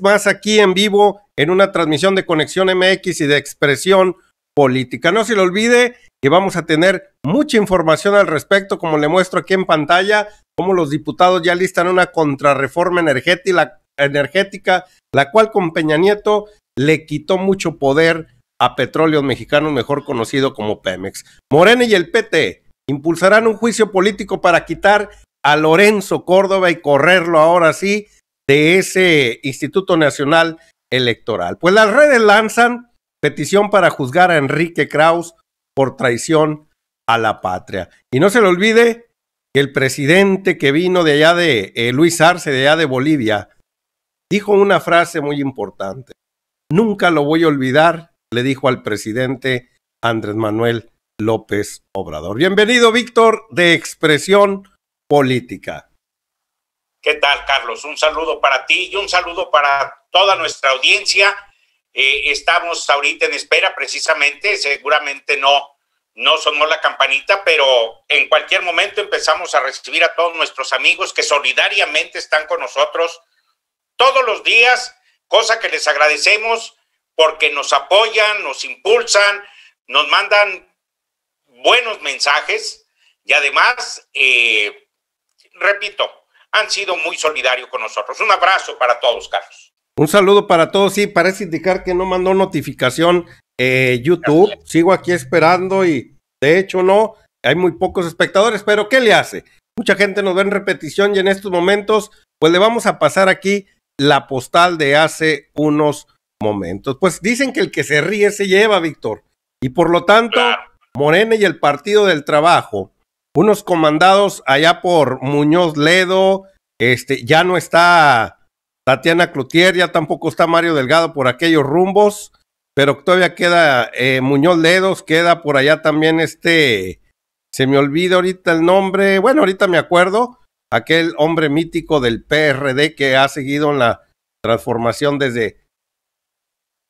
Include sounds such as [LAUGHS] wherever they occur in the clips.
más aquí en vivo en una transmisión de Conexión MX y de Expresión Política. No se le olvide que vamos a tener mucha información al respecto, como le muestro aquí en pantalla, como los diputados ya listan una contrarreforma energética, energética la cual con Peña Nieto le quitó mucho poder a Petróleos Mexicanos, mejor conocido como Pemex. Morena y el PT impulsarán un juicio político para quitar a Lorenzo Córdoba y correrlo ahora sí de ese Instituto Nacional Electoral. Pues las redes lanzan petición para juzgar a Enrique Kraus por traición a la patria. Y no se le olvide que el presidente que vino de allá de eh, Luis Arce, de allá de Bolivia, dijo una frase muy importante. Nunca lo voy a olvidar, le dijo al presidente Andrés Manuel López Obrador. Bienvenido, Víctor, de Expresión Política. ¿Qué tal, Carlos? Un saludo para ti y un saludo para toda nuestra audiencia. Eh, estamos ahorita en espera, precisamente, seguramente no, no sonó la campanita, pero en cualquier momento empezamos a recibir a todos nuestros amigos que solidariamente están con nosotros todos los días, cosa que les agradecemos porque nos apoyan, nos impulsan, nos mandan buenos mensajes y además, eh, repito, han sido muy solidarios con nosotros. Un abrazo para todos, Carlos. Un saludo para todos. Sí, parece indicar que no mandó notificación eh, YouTube. Sigo aquí esperando y de hecho no. Hay muy pocos espectadores, pero ¿qué le hace? Mucha gente nos ve en repetición y en estos momentos, pues le vamos a pasar aquí la postal de hace unos momentos. Pues dicen que el que se ríe se lleva, Víctor. Y por lo tanto, Morena y el Partido del Trabajo unos comandados allá por Muñoz Ledo, este, ya no está Tatiana Cloutier, ya tampoco está Mario Delgado por aquellos rumbos, pero todavía queda eh, Muñoz Ledos, queda por allá también este, se me olvida ahorita el nombre, bueno, ahorita me acuerdo, aquel hombre mítico del PRD que ha seguido en la transformación desde,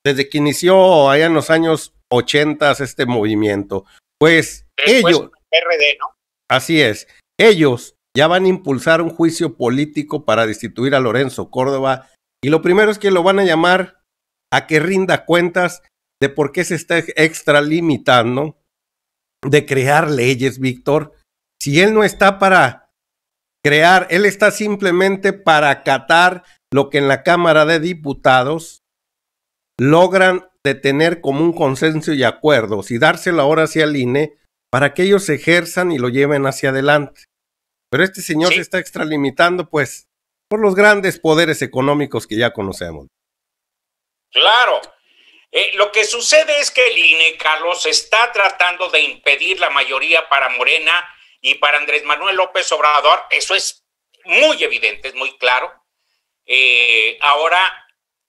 desde que inició allá en los años 80 este movimiento. Pues ellos... PRD, ¿no? Así es. Ellos ya van a impulsar un juicio político para destituir a Lorenzo Córdoba y lo primero es que lo van a llamar a que rinda cuentas de por qué se está extralimitando de crear leyes, Víctor. Si él no está para crear, él está simplemente para acatar lo que en la Cámara de Diputados logran detener como un consenso y acuerdos Si dárselo ahora hacia el INE para que ellos ejerzan y lo lleven hacia adelante. Pero este señor se está extralimitando, pues, por los grandes poderes económicos que ya conocemos. Claro. Eh, lo que sucede es que el INE, Carlos, está tratando de impedir la mayoría para Morena y para Andrés Manuel López Obrador. Eso es muy evidente, es muy claro. Eh, ahora,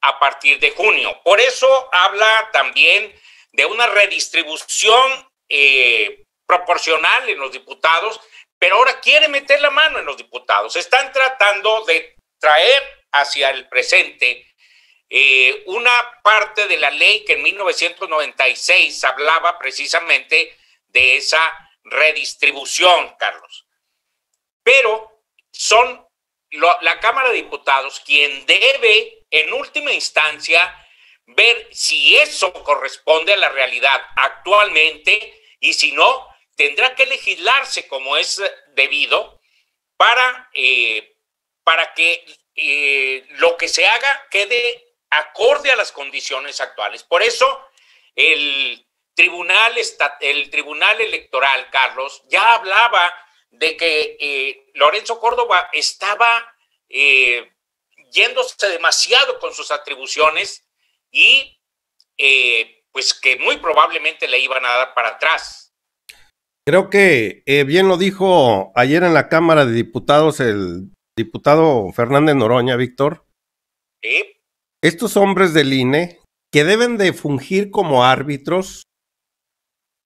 a partir de junio. Por eso habla también de una redistribución eh, proporcional en los diputados, pero ahora quiere meter la mano en los diputados. Están tratando de traer hacia el presente eh, una parte de la ley que en 1996 hablaba precisamente de esa redistribución, Carlos. Pero son la Cámara de Diputados quien debe, en última instancia, ver si eso corresponde a la realidad actualmente y si no, tendrá que legislarse como es debido para, eh, para que eh, lo que se haga quede acorde a las condiciones actuales. Por eso el tribunal, el tribunal electoral, Carlos, ya hablaba de que eh, Lorenzo Córdoba estaba yéndose demasiado con sus atribuciones y pues que muy probablemente le iban a dar para atrás. Creo que eh, bien lo dijo ayer en la Cámara de Diputados el diputado Fernández Noroña, Víctor. ¿Sí? Estos hombres del INE que deben de fungir como árbitros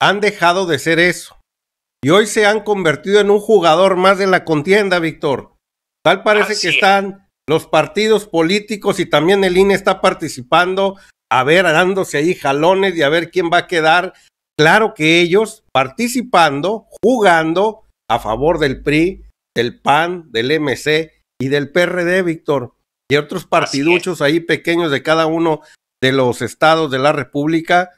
han dejado de ser eso. Y hoy se han convertido en un jugador más de la contienda, Víctor. Tal parece que están los partidos políticos y también el INE está participando, a ver, dándose ahí jalones y a ver quién va a quedar Claro que ellos participando, jugando a favor del PRI, del PAN, del MC y del PRD, Víctor, y otros partiduchos ahí pequeños de cada uno de los estados de la República,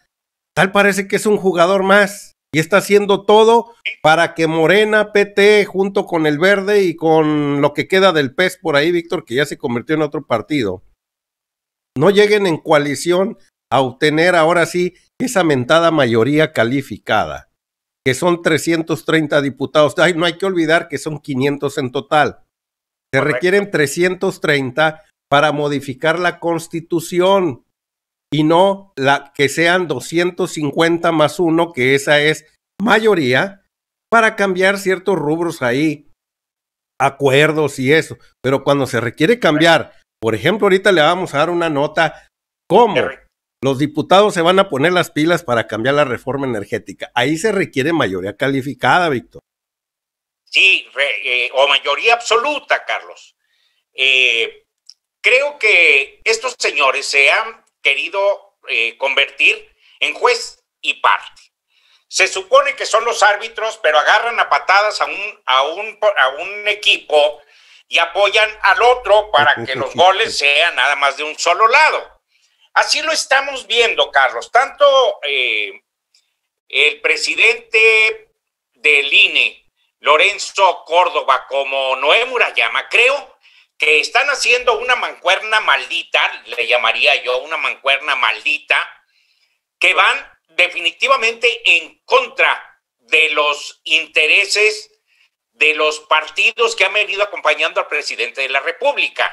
tal parece que es un jugador más y está haciendo todo para que Morena, PT, junto con el Verde y con lo que queda del PES por ahí, Víctor, que ya se convirtió en otro partido, no lleguen en coalición a obtener ahora sí esa mentada mayoría calificada, que son 330 diputados. no hay que olvidar que son 500 en total. Se requieren 330 para modificar la constitución y no la que sean 250 más uno, que esa es mayoría, para cambiar ciertos rubros ahí, acuerdos y eso. Pero cuando se requiere cambiar, por ejemplo, ahorita le vamos a dar una nota cómo los diputados se van a poner las pilas para cambiar la reforma energética. Ahí se requiere mayoría calificada, Víctor. Sí, eh, o mayoría absoluta, Carlos. Eh, creo que estos señores se han querido eh, convertir en juez y parte. Se supone que son los árbitros, pero agarran a patadas a un, a un, a un equipo y apoyan al otro para que los goles sean nada más de un solo lado. Así lo estamos viendo, Carlos. Tanto eh, el presidente del INE, Lorenzo Córdoba, como Noé Murayama, creo que están haciendo una mancuerna maldita, le llamaría yo una mancuerna maldita, que van definitivamente en contra de los intereses de los partidos que han venido acompañando al presidente de la República.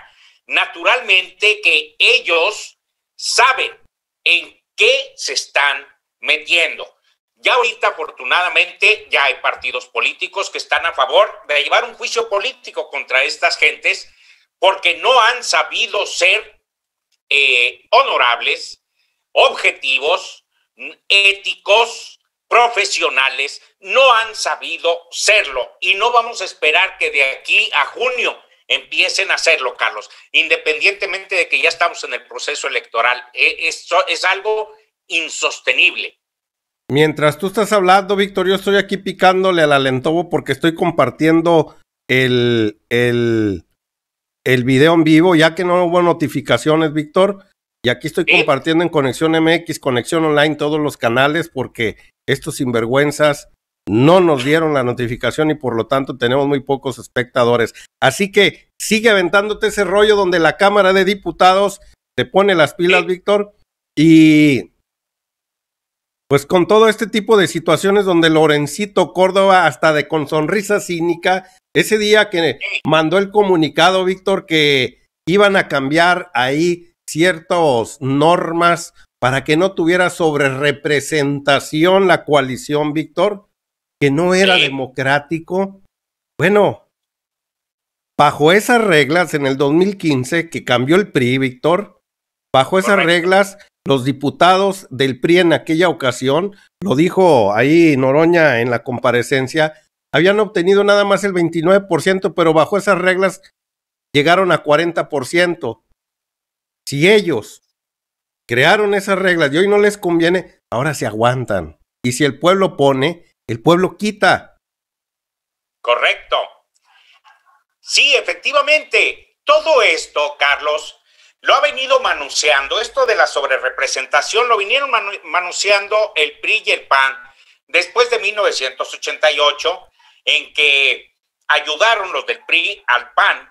Naturalmente que ellos saben en qué se están metiendo. Ya ahorita, afortunadamente, ya hay partidos políticos que están a favor de llevar un juicio político contra estas gentes porque no han sabido ser eh, honorables, objetivos, éticos, profesionales, no han sabido serlo. Y no vamos a esperar que de aquí a junio Empiecen a hacerlo, Carlos, independientemente de que ya estamos en el proceso electoral. eso es algo insostenible. Mientras tú estás hablando, Víctor, yo estoy aquí picándole al alentobo porque estoy compartiendo el, el, el video en vivo, ya que no hubo notificaciones, Víctor. Y aquí estoy compartiendo en Conexión MX, Conexión Online, todos los canales, porque estos sinvergüenzas no nos dieron la notificación y por lo tanto tenemos muy pocos espectadores. Así que sigue aventándote ese rollo donde la Cámara de Diputados te pone las pilas, Víctor, y pues con todo este tipo de situaciones donde Lorencito Córdoba, hasta de con sonrisa cínica, ese día que mandó el comunicado, Víctor, que iban a cambiar ahí ciertas normas para que no tuviera sobre representación la coalición, Víctor que no era democrático. Bueno, bajo esas reglas, en el 2015, que cambió el PRI, Víctor, bajo esas reglas, los diputados del PRI en aquella ocasión, lo dijo ahí Noroña en la comparecencia, habían obtenido nada más el 29%, pero bajo esas reglas llegaron a 40%. Si ellos crearon esas reglas y hoy no les conviene, ahora se aguantan. Y si el pueblo pone, el pueblo quita. Correcto. Sí, efectivamente. Todo esto, Carlos, lo ha venido manuseando. Esto de la sobrerepresentación lo vinieron manu el PRI y el PAN después de 1988, en que ayudaron los del PRI al PAN,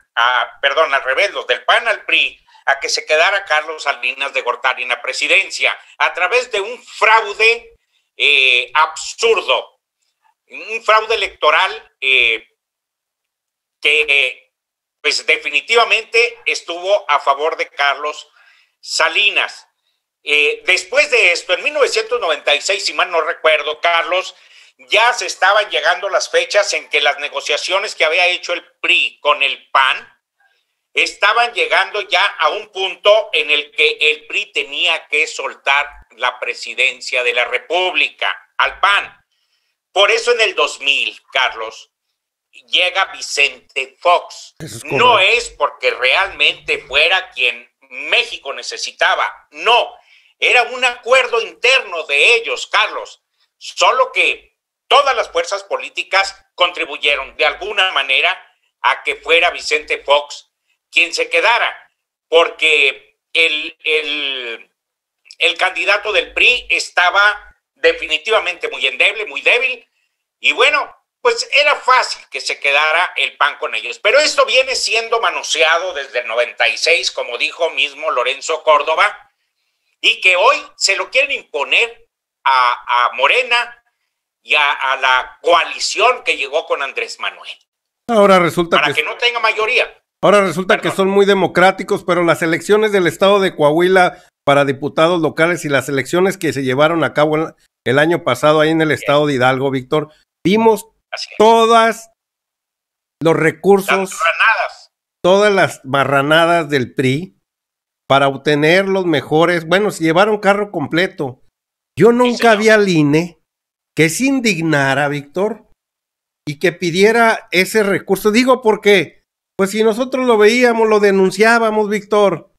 perdón, al revés, los del PAN al PRI, a que se quedara Carlos Salinas de Gortari en la presidencia, a través de un fraude eh, absurdo un fraude electoral eh, que pues definitivamente estuvo a favor de Carlos Salinas. Eh, después de esto, en 1996, si mal no recuerdo, Carlos, ya se estaban llegando las fechas en que las negociaciones que había hecho el PRI con el PAN estaban llegando ya a un punto en el que el PRI tenía que soltar la presidencia de la República al PAN. Por eso en el 2000, Carlos, llega Vicente Fox. no es porque realmente fuera quien México necesitaba, no, era un acuerdo interno de ellos, Carlos, solo que todas las fuerzas políticas contribuyeron de alguna manera a que fuera Vicente Fox quien se quedara, porque el, el, el candidato del PRI estaba definitivamente muy endeble, muy débil. Y bueno, pues era fácil que se quedara el pan con ellos. Pero esto viene siendo manoseado desde el 96, como dijo mismo Lorenzo Córdoba, y que hoy se lo quieren imponer a, Morena y a, la coalición que llegó con Andrés Manuel. Ahora resulta para que, no tenga mayoría. Ahora resulta que son muy democráticos, pero las elecciones del estado de Coahuila para diputados locales y las elecciones que se llevaron a cabo el año pasado ahí en el estado de Hidalgo, Víctor, vimos todas los recursos, todas las barranadas del PRI para obtener los mejores, bueno, se llevaron carro completo. Yo nunca había vi al INE que se indignara, Víctor, y que pidiera ese recurso. Digo porque, pues si nosotros lo veíamos, lo denunciábamos, Víctor,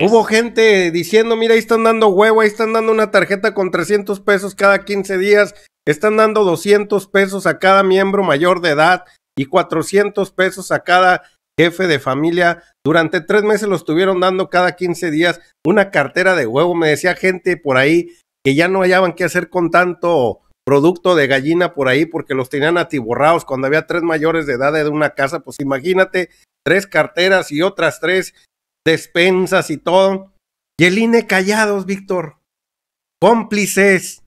Hubo gente diciendo, mira, ahí están dando huevo, ahí están dando una tarjeta con 300 pesos cada 15 días, están dando 200 pesos a cada miembro mayor de edad y 400 pesos a cada jefe de familia. Durante tres meses lo estuvieron dando cada 15 días una cartera de huevo. Me decía gente por ahí que ya no hallaban qué hacer con tanto producto de gallina por ahí porque los tenían atiborrados cuando había tres mayores de edad de una casa. Pues imagínate, tres carteras y otras tres despensas y todo. Y el INE callados, Víctor. Cómplices.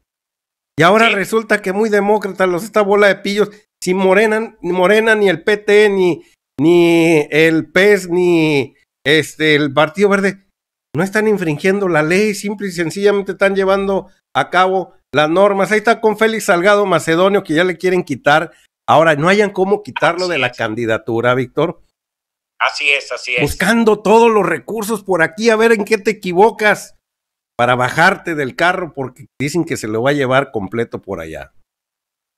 Y ahora resulta que muy demócratas los esta bola de pillos. sin Morena, ni Morena, ni el PT, ni, ni el PES, ni este, el Partido Verde, no están infringiendo la ley, simple y sencillamente están llevando a cabo las normas. Ahí está con Félix Salgado Macedonio, que ya le quieren quitar. Ahora no hayan cómo quitarlo de la candidatura, Víctor. Así es, así es. Buscando todos los recursos por aquí a ver en qué te equivocas para bajarte del carro porque dicen que se lo va a llevar completo por allá.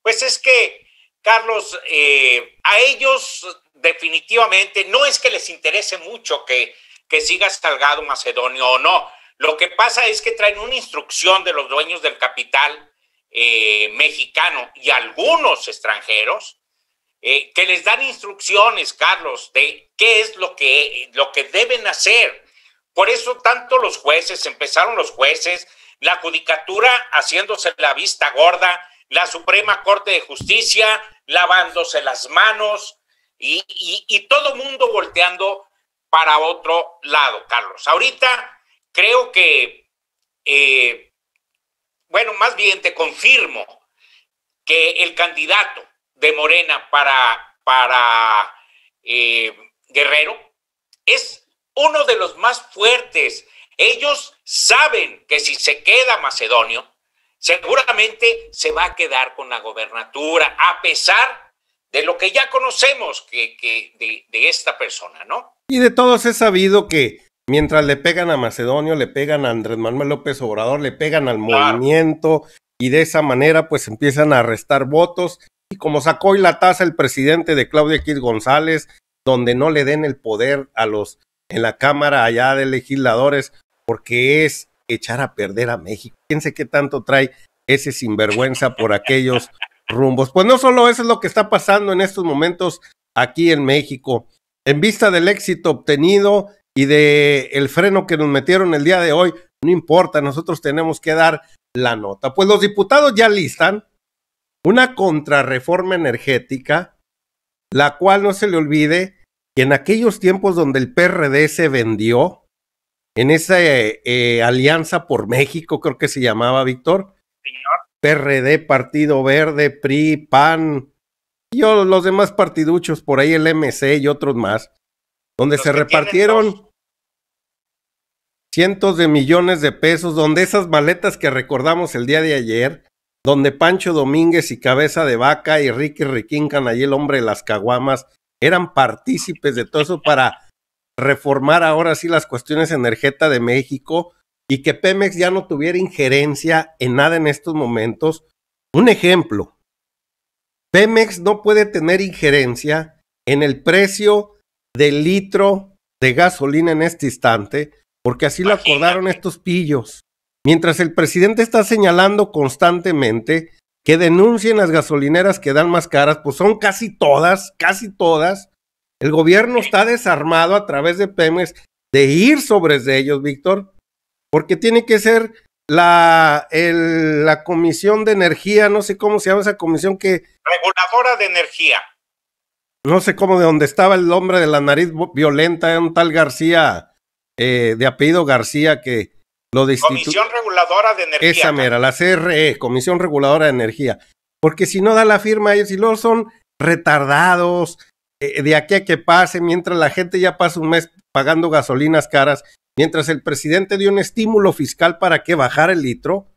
Pues es que, Carlos, eh, a ellos definitivamente no es que les interese mucho que, sigas siga Salgado Macedonio o no. Lo que pasa es que traen una instrucción de los dueños del capital eh, mexicano y algunos extranjeros eh, que les dan instrucciones, Carlos, de qué es lo que, lo que deben hacer. Por eso tanto los jueces, empezaron los jueces, la judicatura haciéndose la vista gorda, la Suprema Corte de Justicia lavándose las manos y, y, el todo mundo volteando para otro lado, Carlos. Ahorita creo que, eh, bueno, más bien te confirmo que el candidato de Morena para, para eh, Guerrero es uno de los más fuertes. Ellos saben que si se queda Macedonio, seguramente se va a quedar con la gobernatura, a pesar de lo que ya conocemos que, de, esta persona, ¿no? Y de todos es sabido que mientras le pegan a Macedonio, le pegan a Andrés Manuel López Obrador, le pegan al movimiento y de esa manera pues empiezan a restar votos y como sacó hoy la taza el presidente de Claudia X González, donde no le den el poder a los en la Cámara allá de legisladores, porque es echar a perder a México. Piense qué tanto trae ese sinvergüenza por aquellos rumbos. Pues no solo eso es lo que está pasando en estos momentos aquí en México. En vista del éxito obtenido y de el freno que nos metieron el día de hoy, no importa, nosotros tenemos que dar la nota. Pues los diputados ya listan una contrarreforma energética, la cual no se le olvide que en aquellos tiempos donde el PRD se vendió, en esa eh, eh, alianza por México, creo que se llamaba Víctor, PRD, Partido Verde, PRI, PAN, y los demás partiduchos, por ahí el MC y otros más, donde se repartieron cientos de millones de pesos, donde esas maletas que recordamos el día de ayer, donde Pancho Domínguez y Cabeza de Vaca y Ricky Riquincan, y el hombre de las caguamas, eran partícipes de todo eso para reformar ahora sí las cuestiones energéticas de México y que Pemex ya no tuviera injerencia en nada en estos momentos. Un ejemplo, Pemex no puede tener injerencia en el precio del litro de gasolina en este instante, porque así lo acordaron estos pillos. Mientras el presidente está señalando constantemente que denuncien las gasolineras que dan más caras, pues son casi todas, casi todas. El gobierno está desarmado a través de Pemes de ir sobre ellos, Víctor, porque tiene que ser la, la comisión de energía, no sé cómo se llama esa comisión que... Reguladora de energía. No sé cómo de dónde estaba el hombre de la nariz violenta, un tal García, eh, de apellido García, que lo de Comisión Reguladora de Energía. Esa mera, la CRE, Comisión Reguladora de Energía. Porque si no da la firma, ellos y luego son retardados eh, de aquí a que pase, mientras la gente ya pasa un mes pagando gasolinas caras, mientras el presidente dio un estímulo fiscal para que bajara el litro,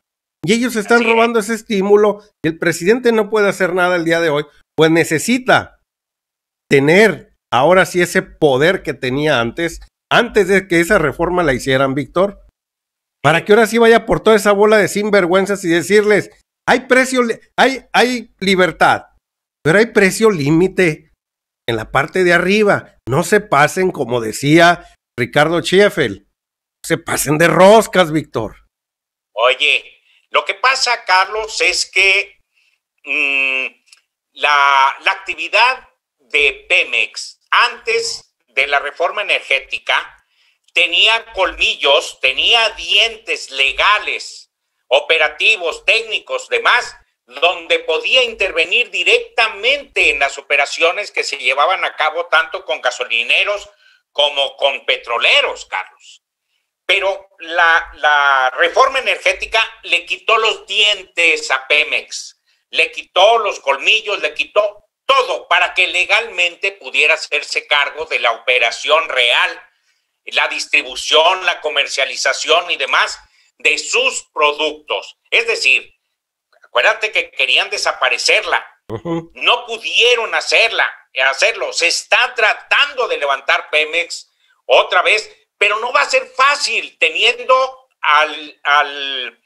y ellos están robando ese estímulo, y el presidente no puede hacer nada el día de hoy, pues necesita tener ahora sí ese poder que tenía antes, antes de que esa reforma la hicieran, Víctor, para que ahora sí vaya por toda esa bola de sinvergüenzas y decirles, hay precio, hay, hay libertad, pero hay precio límite en la parte de arriba. No se pasen, como decía Ricardo Schieffel, se pasen de roscas, Víctor. Oye, lo que pasa, Carlos, es que mm, la, la actividad de Pemex antes de la reforma energética tenía colmillos, tenía dientes legales, operativos, técnicos, demás, donde podía intervenir directamente en las operaciones que se llevaban a cabo tanto con gasolineros como con petroleros, Carlos. Pero la, reforma energética le quitó los dientes a Pemex, le quitó los colmillos, le quitó todo para que legalmente pudiera hacerse cargo de la operación real la distribución, la comercialización y demás de sus productos. Es decir, acuérdate que querían desaparecerla, no pudieron hacerla, hacerlo. Se está tratando de levantar Pemex otra vez, pero no va a ser fácil teniendo al,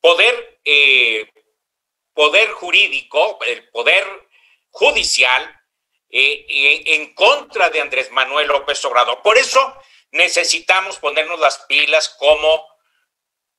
poder, eh, poder jurídico, el poder judicial eh, eh, en contra de Andrés Manuel López Obrador. Por eso necesitamos ponernos las pilas como,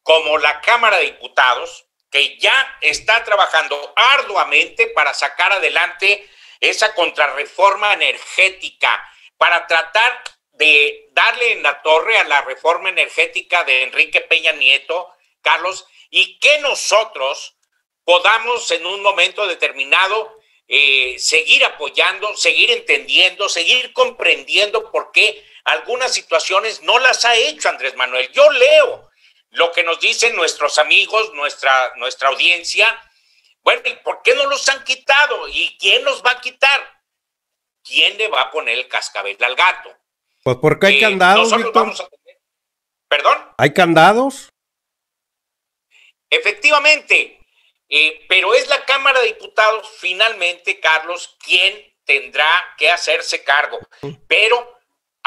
como la Cámara de Diputados, que ya está trabajando arduamente para sacar adelante esa contrarreforma energética, para tratar de darle en la torre a la reforma energética de Enrique Peña Nieto, Carlos, y que nosotros podamos en un momento determinado eh, seguir apoyando, seguir entendiendo, seguir comprendiendo por qué algunas situaciones no las ha hecho Andrés Manuel. Yo leo lo que nos dicen nuestros amigos, nuestra, nuestra audiencia. Bueno, ¿y por qué no los han quitado? ¿Y quién los va a quitar? ¿Quién le va a poner el cascabel al gato? Pues porque hay eh, candados. ¿Perdón? ¿Hay candados? Efectivamente, eh, pero es la Cámara de Diputados finalmente, Carlos, quien tendrá que hacerse cargo. Pero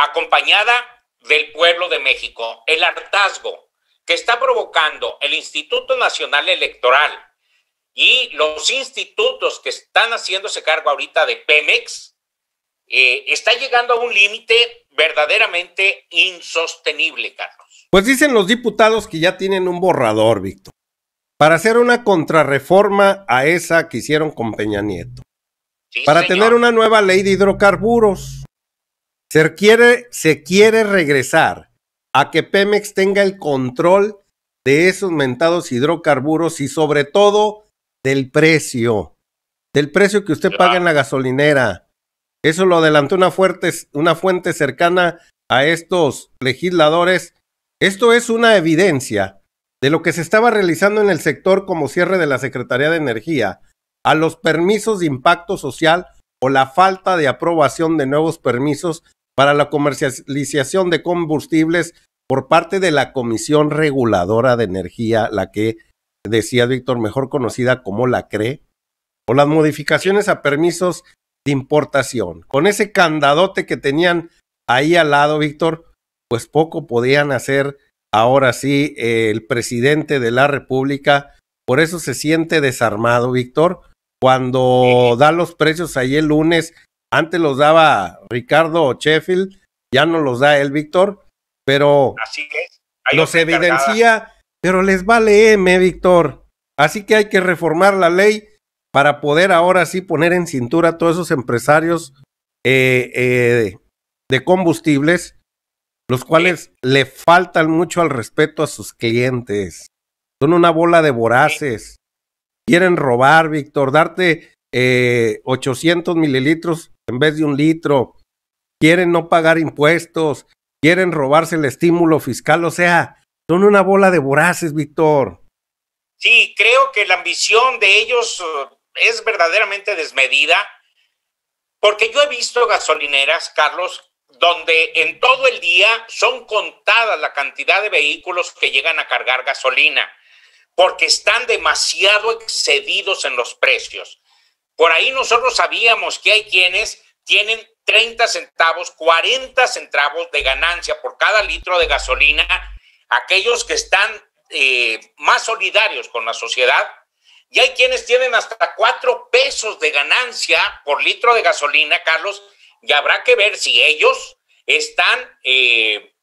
acompañada del pueblo de México. El hartazgo que está provocando el Instituto Nacional Electoral y los institutos que están haciéndose cargo ahorita de Pemex, eh, está llegando a un límite verdaderamente insostenible, Carlos. Pues dicen los diputados que ya tienen un borrador, Víctor, para hacer una contrarreforma a esa que hicieron con Peña Nieto. para tener una nueva ley de hidrocarburos se, quiere regresar a que Pemex tenga el control de esos mentados hidrocarburos y sobre todo del precio, del precio que usted paga en la gasolinera. Eso lo adelantó una, una fuente cercana a estos legisladores. Esto es una evidencia de lo que se estaba realizando en el sector como cierre de la Secretaría de Energía a los permisos de impacto social o la falta de aprobación de nuevos permisos para la comercialización de combustibles por parte de la Comisión Reguladora de Energía, la que decía Víctor, mejor conocida como la CRE, o las modificaciones a permisos de importación. Con ese candadote que tenían ahí al lado, Víctor, pues poco podían hacer ahora sí el presidente de la República. Por eso se siente desarmado, Víctor, cuando da los precios ahí el lunes antes los daba Ricardo Sheffield, ya no los da el Víctor, pero Así los evidencia, pero les vale ¿eh, M, Víctor. Así que hay que reformar la ley para poder ahora sí poner en cintura a todos esos empresarios eh, eh, de combustibles, los cuales le faltan mucho al respeto a sus clientes. Son una bola de voraces. Quieren robar, Víctor, darte 800 mililitros en vez de un litro, quieren no pagar impuestos, quieren robarse el estímulo fiscal, o sea, son una bola de voraces, Víctor. Sí, creo que la ambición de ellos uh, es verdaderamente desmedida, porque yo he visto gasolineras, Carlos, donde en todo el día son contadas la cantidad de vehículos que llegan a cargar gasolina, porque están demasiado excedidos en los precios. Por ahí nosotros sabíamos que hay quienes tienen 30 centavos, 40 centavos de ganancia por cada litro de gasolina, aquellos que están eh, más solidarios con la sociedad, y hay quienes tienen hasta cuatro pesos de ganancia por litro de gasolina, Carlos, y habrá que ver si ellos están, eh,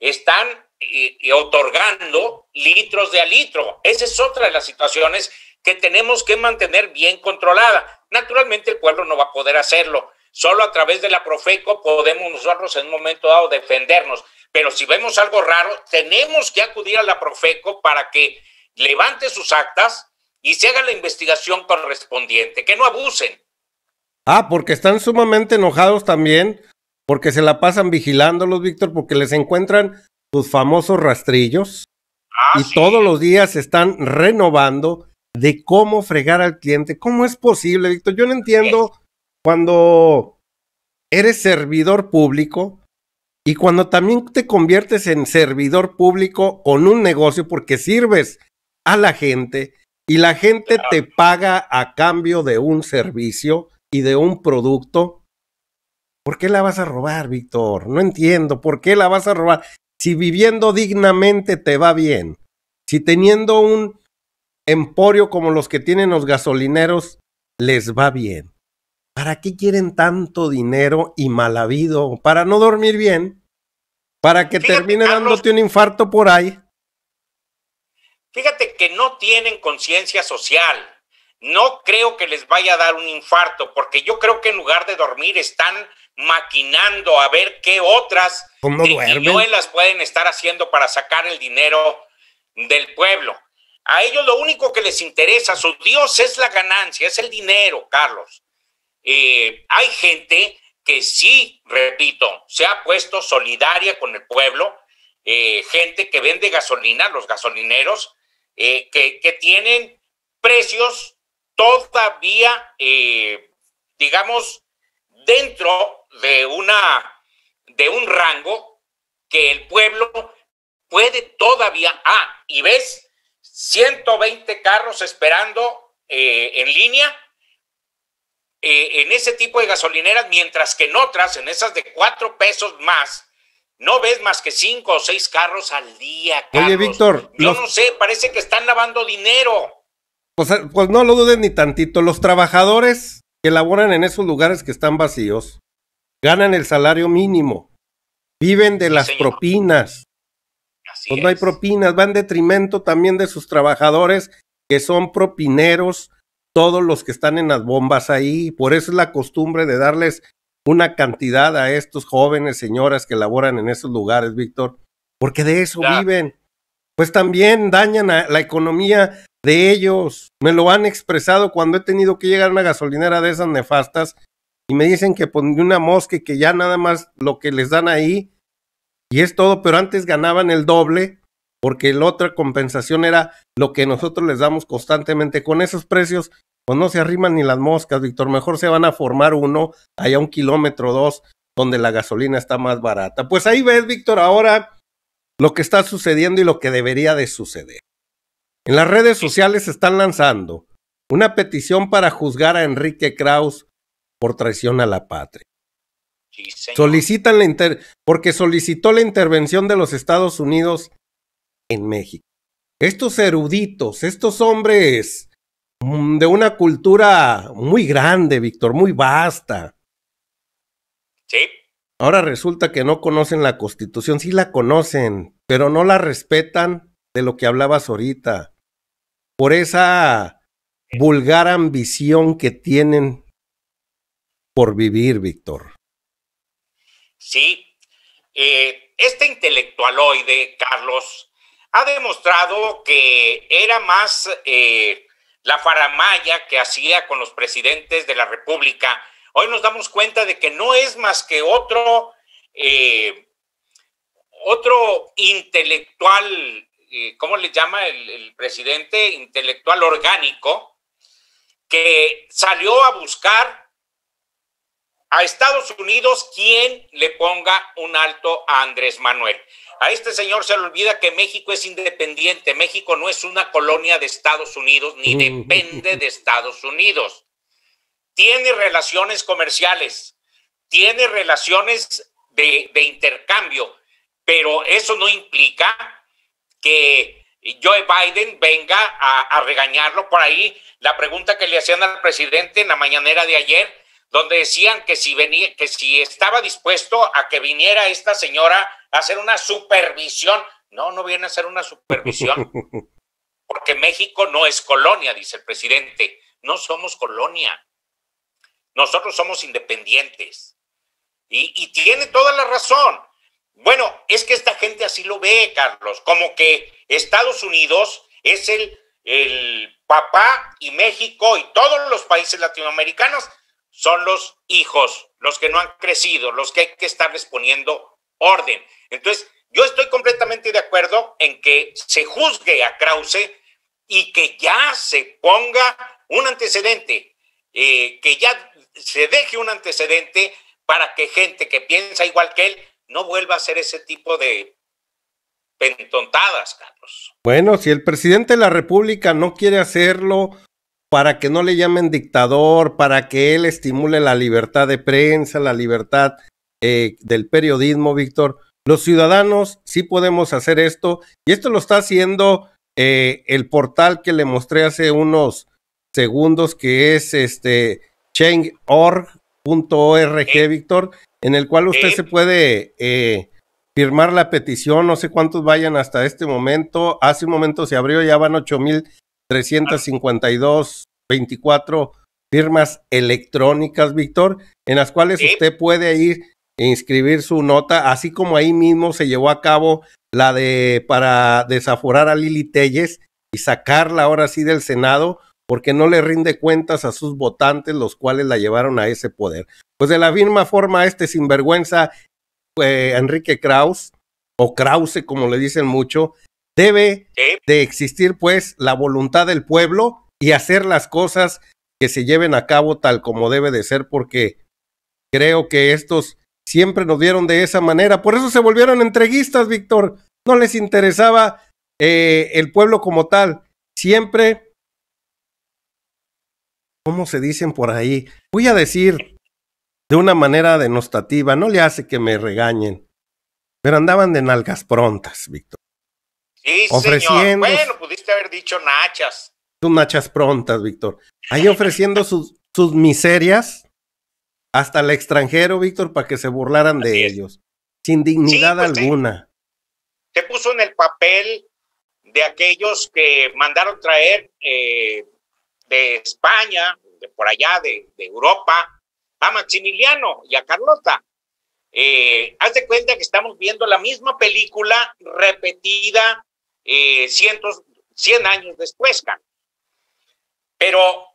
están eh, otorgando litros de a litro. Esa es otra de las situaciones que tenemos que mantener bien controlada. Naturalmente el pueblo no va a poder hacerlo. Solo a través de la Profeco podemos nosotros en un momento dado defendernos. Pero si vemos algo raro, tenemos que acudir a la Profeco para que levante sus actas y se haga la investigación correspondiente, que no abusen. Ah, porque están sumamente enojados también, porque se la pasan vigilándolos, Víctor, porque les encuentran sus famosos rastrillos. Ah, y todos los días se están renovando de cómo fregar al cliente. ¿Cómo es posible, Víctor? Yo no entiendo cuando eres servidor público y cuando también te conviertes en servidor público con un negocio porque sirves a la gente y la gente te paga a cambio de un servicio y de un producto. ¿Por qué la vas a robar, Víctor? No entiendo. ¿Por qué la vas a robar? Si viviendo dignamente te va bien, si teniendo un emporio como los que tienen los gasolineros les va bien. ¿Para qué quieren tanto dinero y mal habido? ¿Para no dormir bien? ¿Para que termine dándote un infarto por ahí? Fíjate que no tienen conciencia social. No creo que les vaya a dar un infarto, porque yo creo que en lugar de dormir están maquinando a ver qué otras las pueden estar haciendo para sacar el dinero del pueblo. A ellos lo único que les interesa, su Dios es la ganancia, es el dinero, Carlos. Eh, hay gente que sí, repito, se ha puesto solidaria con el pueblo, eh, gente que vende gasolina, los gasolineros, eh, que, que, tienen precios todavía, digamos, dentro de una de un rango que el pueblo puede todavía ah y ves 120 carros esperando eh, en línea eh, en ese tipo de gasolineras, mientras que en otras, en esas de cuatro pesos más, no ves más que cinco o seis carros al día. Oye, Víctor. Yo no sé, parece que están lavando dinero. Pues, no lo dudes ni tantito. Los trabajadores que laboran en esos lugares que están vacíos ganan el salario mínimo, viven de las propinas, pues no hay propinas, va en detrimento también de sus trabajadores que son propineros, todos los que están en las bombas ahí. Por eso es la costumbre de darles una cantidad a estos jóvenes, señoras que laboran en esos lugares, Víctor, porque de eso viven. Pues también dañan a la economía de ellos. Me lo han expresado cuando he tenido que llegar a una gasolinera de esas nefastas y me dicen que ponen pues, una mosca y que ya nada más lo que les dan ahí y es todo, pero antes ganaban el doble porque la otra compensación era lo que nosotros les damos constantemente. Con esos precios, pues no se arriman ni las moscas, Víctor. Mejor se van a formar uno allá un kilómetro dos donde la gasolina está más barata. Pues ahí ves, Víctor, ahora lo que está sucediendo y lo que debería de suceder. En las redes sociales están lanzando una petición para juzgar a Enrique Kraus por traición a la patria. Solicitan la porque solicitó la intervención de los Estados Unidos en México. Estos eruditos, estos hombres mm, de una cultura muy grande, Víctor, muy vasta. Sí. Ahora resulta que no conocen la constitución, sí la conocen, pero no la respetan de lo que hablabas ahorita. Por esa vulgar ambición que tienen por vivir, Víctor. ¿sí? Eh, este intelectualoide, Carlos, ha demostrado que era más eh, la faramaya que hacía con los presidentes de la República. Hoy nos damos cuenta de que no es más que otro, eh, otro intelectual, ¿cómo le llama el presidente? Intelectual orgánico, que salió a buscar a Estados Unidos ¿quién le ponga un alto a Andrés Manuel. A este señor se le olvida que México es independiente. México no es una colonia de Estados Unidos ni depende de Estados Unidos. Tiene relaciones comerciales, tiene relaciones de, intercambio, pero eso no implica que Joe Biden venga a, a regañarlo por ahí. La pregunta que le hacían al presidente en la mañanera de ayer, donde decían que si, venía, que si estaba dispuesto a que viniera esta señora a hacer una supervisión. No, no viene a hacer una supervisión, [LAUGHS] porque México no es colonia, dice el presidente. No somos colonia. Nosotros somos independientes. Y, tiene toda la razón. Bueno, es que esta gente así lo ve, Carlos, como que Estados Unidos es el, el papá y México y todos los países latinoamericanos son los hijos, los que no han crecido, los que hay que estarles poniendo orden. Entonces, yo estoy completamente de acuerdo en que se juzgue a Krause y que ya se ponga un antecedente, eh, que ya se deje un antecedente para que gente que piensa igual que él no vuelva a hacer ese tipo de pentontadas, Carlos. Bueno, si el presidente de la República no quiere hacerlo para que no le llamen dictador, para que él estimule la libertad de prensa, la libertad eh, del periodismo, Víctor. Los ciudadanos sí podemos hacer esto y esto lo está haciendo eh, el portal que le mostré hace unos segundos, que es este change.org.org, eh, Víctor, en el cual usted se puede firmar la petición, no sé cuántos vayan hasta este momento. Hace un momento se abrió, ya van ocho mil 352, 24 firmas electrónicas, Víctor, en las cuales usted puede ir e inscribir su nota, así como ahí mismo se llevó a cabo la de para desaforar a Lili Telles y sacarla ahora sí del Senado porque no le rinde cuentas a sus votantes, los cuales la llevaron a ese poder. Pues de la misma forma, este sinvergüenza eh, Enrique Kraus, o Krause, como le dicen mucho, Debe de existir pues la voluntad del pueblo y hacer las cosas que se lleven a cabo tal como debe de ser porque creo que estos siempre nos dieron de esa manera. Por eso se volvieron entreguistas, Víctor. No les interesaba eh, el pueblo como tal. Siempre, ¿cómo se dicen por ahí? Voy a decir de una manera denostativa, no le hace que me regañen, pero andaban de nalgas prontas, Víctor. Sí, ofreciendo... Bueno, pudiste haber dicho nachas. Son nachas prontas, Víctor. Ahí ofreciendo sus, miserias hasta el extranjero, Víctor, para que se burlaran de ellos, sin dignidad pues, alguna. Se, puso en el papel de aquellos que mandaron traer eh, de España, de por allá, de, Europa, a Maximiliano y a Carlota. Eh, haz de cuenta que estamos viendo la misma película repetida eh, cientos, cien años después. Pero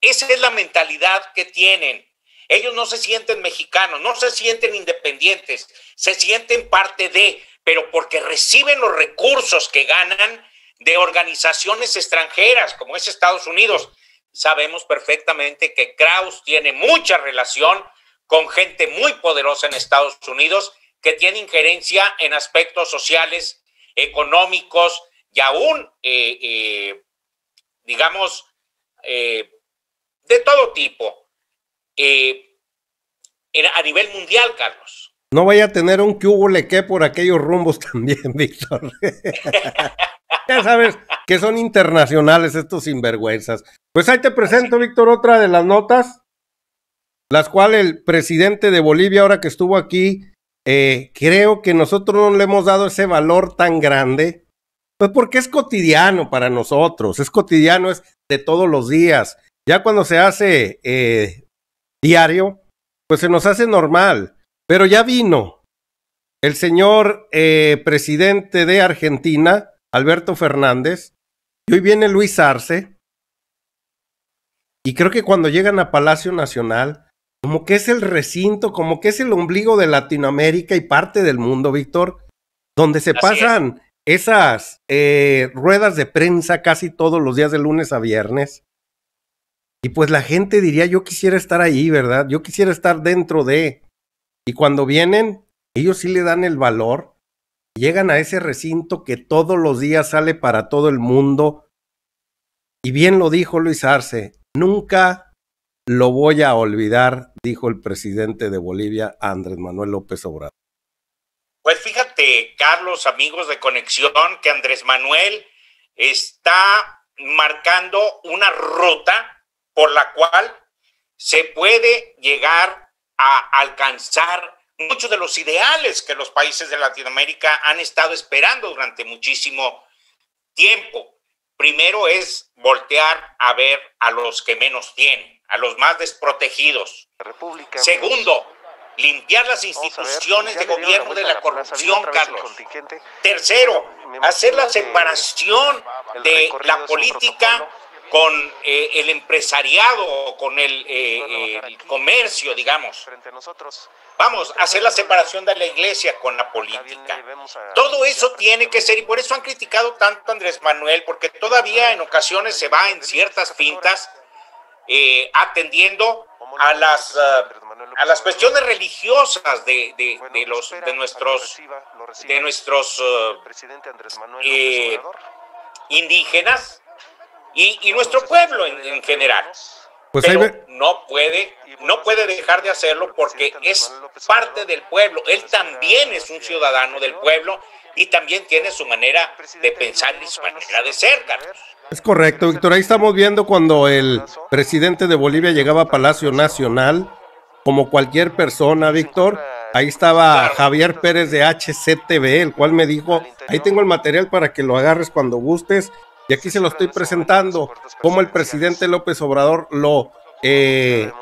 esa es la mentalidad que tienen. Ellos no se sienten mexicanos, no se sienten independientes, se sienten parte de, pero porque reciben los recursos que ganan de organizaciones extranjeras, como es Estados Unidos. Sabemos perfectamente que Kraus tiene mucha relación con gente muy poderosa en Estados Unidos que tiene injerencia en aspectos sociales económicos y aún, eh, eh, digamos, eh, de todo tipo a nivel mundial, Carlos. No vaya a tener un que por aquellos rumbos [LAUGHS] también, Víctor. [LAUGHS] ya sabes que son internacionales estos sinvergüenzas. Pues ahí te presento, Víctor, otra de las notas, las cuales el presidente de Bolivia, ahora que estuvo aquí, eh, creo que nosotros no le hemos dado ese valor tan grande, pues porque es cotidiano para nosotros, es cotidiano, es de todos los días. Ya cuando se hace eh, diario, pues se nos hace normal. Pero ya vino el señor eh, presidente de Argentina, Alberto Fernández, y hoy viene Luis Arce. Y creo que cuando llegan a Palacio Nacional, como que es el recinto, como que es el ombligo de Latinoamérica y parte del mundo, Víctor, donde se pasan esas eh, ruedas de prensa casi todos los días de lunes a viernes. Y pues la gente diría, yo quisiera estar ahí, ¿verdad? Yo quisiera estar dentro de... Y cuando vienen, ellos sí le dan el valor, llegan a ese recinto que todos los días sale para todo el mundo. Y bien lo dijo Luis Arce, nunca lo voy a olvidar, dijo el presidente de Bolivia, Andrés Manuel López Obrador. Pues fíjate, Carlos, amigos de Conexión, que Andrés Manuel está marcando una ruta por la cual se puede llegar a alcanzar muchos de los ideales que los países de Latinoamérica han estado esperando durante muchísimo tiempo. Primero es voltear a ver a los que menos tienen a los más desprotegidos. Segundo, pues, limpiar las instituciones de gobierno de la, corrupción, Carlos. Tercero, hacer la separación de la política con eh, el empresariado, con el, eh, comercio, digamos. Vamos este a hacer la separación de la iglesia con la política. Todo eso tiene que ser, y por eso han criticado tanto a Andrés Manuel, porque todavía en ocasiones se va en ciertas fintas eh, atendiendo a las, a las cuestiones religiosas de, de, de, los, de nuestros, de nuestros eh, eh, indígenas y, y, nuestro pueblo en, general. Pues pero no puede, no puede dejar de hacerlo porque es parte del pueblo. Él también es un ciudadano del pueblo y también tiene su manera de pensar y su manera de ser, Es correcto, Víctor. Ahí estamos viendo cuando el presidente de Bolivia llegaba a Palacio Nacional, como cualquier persona, Víctor. Ahí estaba Javier Pérez de HCTV, el cual me dijo, ahí tengo el material para que lo agarres cuando gustes. Y aquí se lo estoy presentando, como el presidente López Obrador lo, lo eh,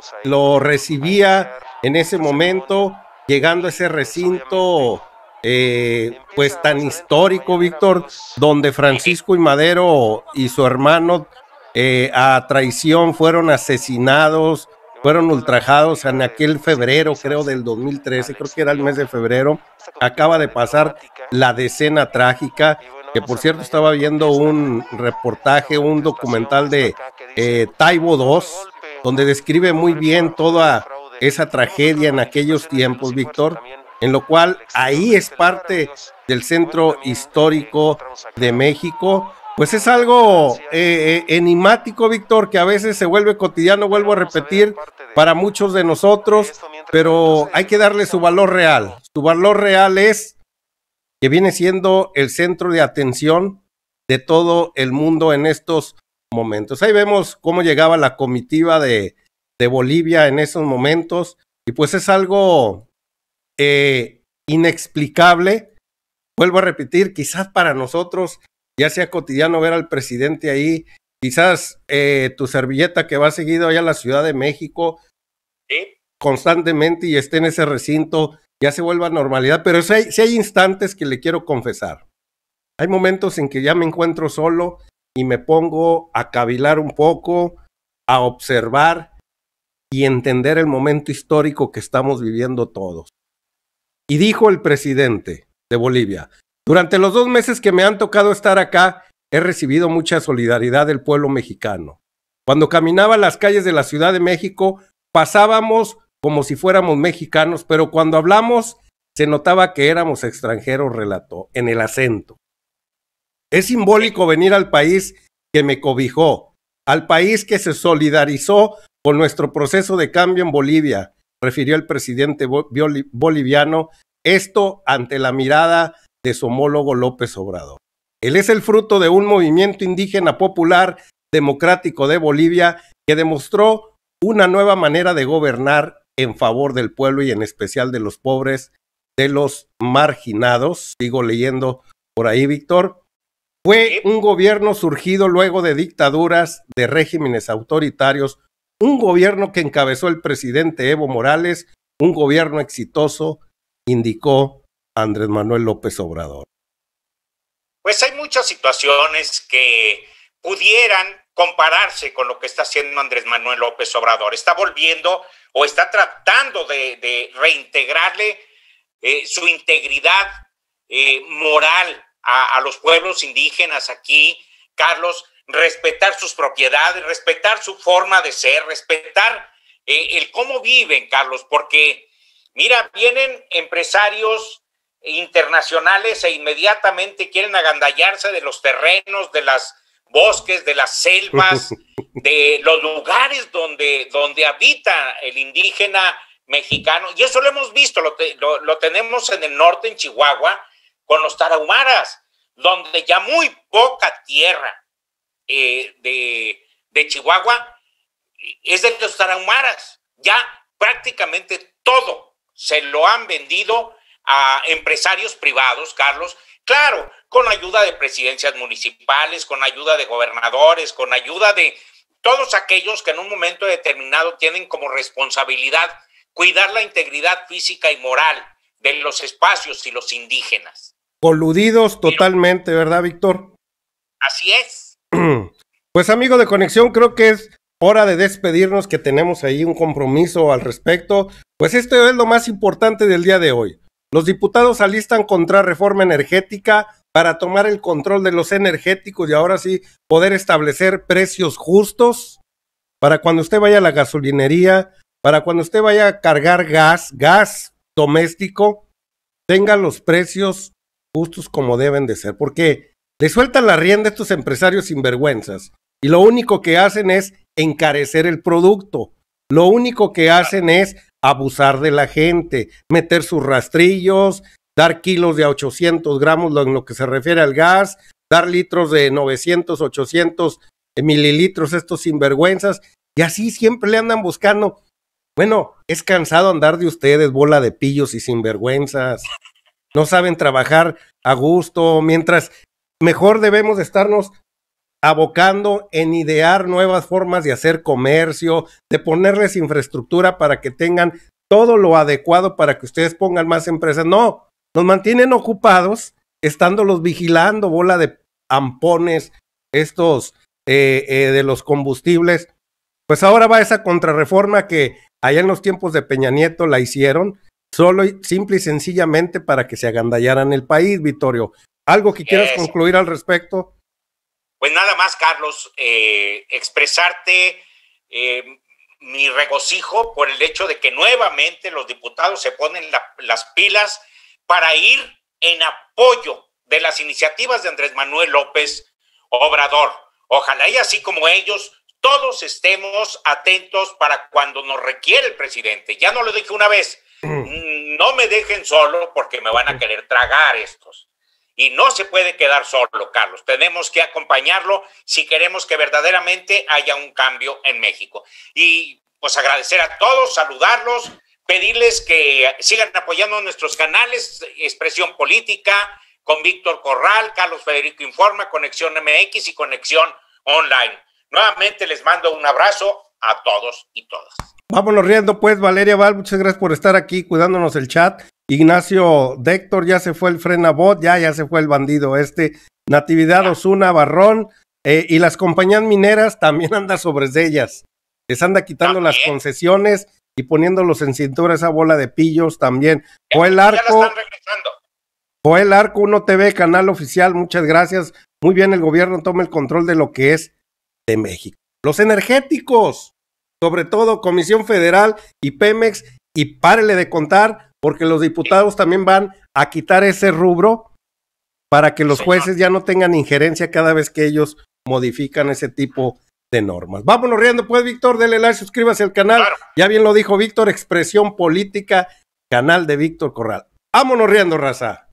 recibía en ese momento, llegando a ese recinto eh, pues tan histórico, Víctor, donde Francisco y Madero y su hermano eh, a traición fueron asesinados, fueron ultrajados en aquel febrero, creo, del 2013, creo que era el mes de febrero. Acaba de pasar la decena trágica, que por cierto estaba viendo un reportaje, un documental de eh, Taibo 2 donde describe muy bien toda esa tragedia en aquellos tiempos, Víctor en lo cual ahí es parte del centro histórico de México. Pues es algo eh, eh, enigmático, Víctor, que a veces se vuelve cotidiano, vuelvo a repetir, para muchos de nosotros, pero hay que darle su valor real. Su valor real es que viene siendo el centro de atención de todo el mundo en estos momentos. Ahí vemos cómo llegaba la comitiva de, de Bolivia en esos momentos y pues es algo eh, inexplicable. Vuelvo a repetir, quizás para nosotros ya sea cotidiano ver al presidente ahí, quizás eh, tu servilleta que va seguido allá a la Ciudad de México constantemente y esté en ese recinto, ya se vuelva normalidad, pero si hay instantes que le quiero confesar. Hay momentos en que ya me encuentro solo y me pongo a cavilar un poco, a observar y entender el momento histórico que estamos viviendo todos. Y dijo el presidente de Bolivia, durante los dos meses que me han tocado estar acá, he recibido mucha solidaridad del pueblo mexicano. Cuando caminaba las calles de la Ciudad de México, pasábamos como si fuéramos mexicanos, pero cuando hablamos se notaba que éramos extranjeros, relató, en el acento. Es simbólico venir al país que me cobijó, al país que se solidarizó con nuestro proceso de cambio en Bolivia refirió el presidente boliviano, esto ante la mirada de su homólogo López Obrador. Él es el fruto de un movimiento indígena popular democrático de Bolivia que demostró una nueva manera de gobernar en favor del pueblo y en especial de los pobres, de los marginados. Sigo leyendo por ahí, Víctor. Fue un gobierno surgido luego de dictaduras, de regímenes autoritarios un gobierno que encabezó el presidente Evo Morales, un gobierno exitoso, indicó Andrés Manuel López Obrador. Pues hay muchas situaciones que pudieran compararse con lo que está haciendo Andrés Manuel López Obrador. Está volviendo o está tratando de, reintegrarle eh, su integridad eh, moral a los pueblos indígenas aquí, Carlos, respetar sus propiedades, respetar su forma de ser, respetar eh, el cómo viven, Carlos, porque mira, vienen empresarios internacionales e inmediatamente quieren agandallarse de los terrenos, de las bosques, de las selvas, [LAUGHS] de los lugares donde, donde habita el indígena mexicano. Y eso lo hemos visto, lo, lo tenemos en el norte, en Chihuahua, con los tarahumaras, donde ya muy poca tierra, de, Chihuahua es de los tarahumaras. Ya prácticamente todo se lo han vendido a empresarios privados, Carlos. Claro, con ayuda de presidencias municipales, con ayuda de gobernadores, con ayuda de todos aquellos que en un momento determinado tienen como responsabilidad cuidar la integridad física y moral de los espacios y los indígenas. Coludidos totalmente, ¿verdad, Víctor? Así es. [CLEARS THROAT] Pues amigo de conexión, creo que es hora de despedirnos, que tenemos ahí un compromiso al respecto. Pues esto es lo más importante del día de hoy. Los diputados alistan contra reforma energética para tomar el control de los energéticos y ahora sí poder establecer precios justos para cuando usted vaya a la gasolinería, para cuando usted vaya a cargar gas, gas doméstico, tenga los precios justos como deben de ser, porque le sueltan la rienda a estos empresarios sinvergüenzas y lo único que hacen es encarecer el producto. Lo único que hacen es abusar de la gente, meter sus rastrillos, dar kilos de 800 gramos en lo que se refiere al gas, dar litros de 900, 800 mililitros estos sinvergüenzas y así siempre le andan buscando. Bueno, es cansado andar de ustedes, bola de pillos y sinvergüenzas. No saben trabajar a gusto, mientras mejor debemos estarnos abocando en idear nuevas formas de hacer comercio, de ponerles infraestructura para que tengan todo lo adecuado para que ustedes pongan más empresas. No, nos mantienen ocupados estándolos vigilando, bola de ampones, estos eh, eh, de los combustibles. Pues ahora va esa contrarreforma que allá en los tiempos de Peña Nieto la hicieron, solo, simple y sencillamente para que se agandallaran el país, Vittorio. ¿Algo que quieras concluir al respecto? Pues nada más, Carlos, eh, expresarte eh, mi regocijo por el hecho de que nuevamente los diputados se ponen las pilas para ir en apoyo de las iniciativas de Andrés Manuel López Obrador. Ojalá y así como ellos, todos estemos atentos para cuando nos requiere el presidente. Ya no lo dije una vez, mm. Mm, no me dejen solo porque me van a mm. querer tragar estos. Y no se puede quedar solo, Carlos. Tenemos que acompañarlo si queremos que verdaderamente haya un cambio en México. Y pues agradecer a todos, saludarlos, pedirles que sigan apoyando nuestros canales, Expresión Política, con Víctor Corral, Carlos Federico Informa, Conexión MX y Conexión Online. Nuevamente les mando un abrazo a todos y todas. Vámonos riendo pues, Valeria Val, muchas gracias por estar aquí cuidándonos el chat. Ignacio Déctor, ya se fue el Frenabot, ya, ya se fue el bandido este. Natividad Osuna, Barrón, eh, y las compañías mineras también [LAUGHS] anda sobre ellas. Les anda quitando las concesiones y poniéndolos en cintura esa bola de pillos también. Fue el Arco. Ya están Joel Arco, 1 TV, canal oficial, muchas gracias. Muy bien, el gobierno toma el control de lo que es de México. Los energéticos, sobre todo Comisión Federal y Pemex, y párele de contar porque los diputados también van a quitar ese rubro para que los jueces ya no tengan injerencia cada vez que ellos modifican ese tipo de normas. Vámonos riendo pues, Víctor, dale like, suscríbase al canal. Ya bien lo dijo Víctor, Expresión Política, canal de Víctor Corral. Vámonos riendo, raza.